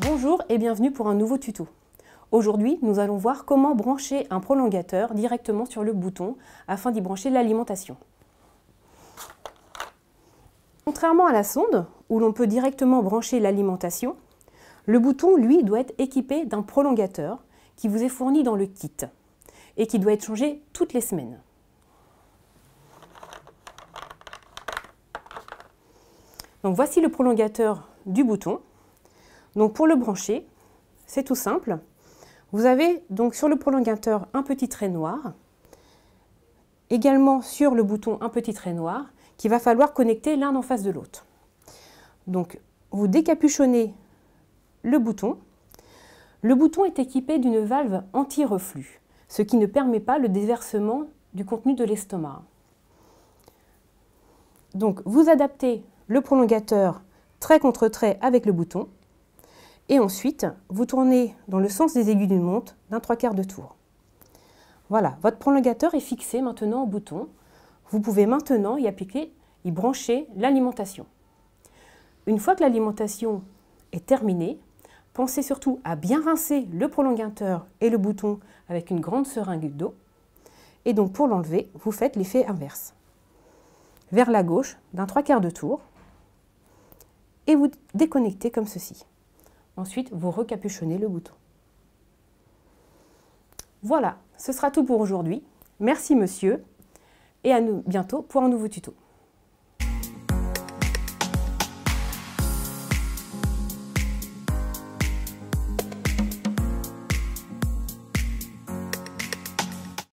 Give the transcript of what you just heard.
Bonjour et bienvenue pour un nouveau tuto. Aujourd'hui, nous allons voir comment brancher un prolongateur directement sur le bouton afin d'y brancher l'alimentation. Contrairement à la sonde, où l'on peut directement brancher l'alimentation, le bouton, lui, doit être équipé d'un prolongateur qui vous est fourni dans le kit et qui doit être changé toutes les semaines. Donc voici le prolongateur du bouton. Donc pour le brancher, c'est tout simple. Vous avez donc sur le prolongateur un petit trait noir, également sur le bouton un petit trait noir, qu'il va falloir connecter l'un en face de l'autre. Donc vous décapuchonnez le bouton. Le bouton est équipé d'une valve anti-reflux, ce qui ne permet pas le déversement du contenu de l'estomac. Donc vous adaptez le prolongateur trait contre trait avec le bouton. Et ensuite, vous tournez dans le sens des aiguilles d'une montre d'un trois quarts de tour. Voilà, votre prolongateur est fixé maintenant au bouton. Vous pouvez maintenant y appliquer, y brancher l'alimentation. Une fois que l'alimentation est terminée, pensez surtout à bien rincer le prolongateur et le bouton avec une grande seringue d'eau. Et donc pour l'enlever, vous faites l'effet inverse. Vers la gauche d'un trois quarts de tour et vous déconnectez comme ceci. Ensuite, vous recapuchonnez le bouton. Voilà, ce sera tout pour aujourd'hui. Merci monsieur et à nous bientôt pour un nouveau tuto.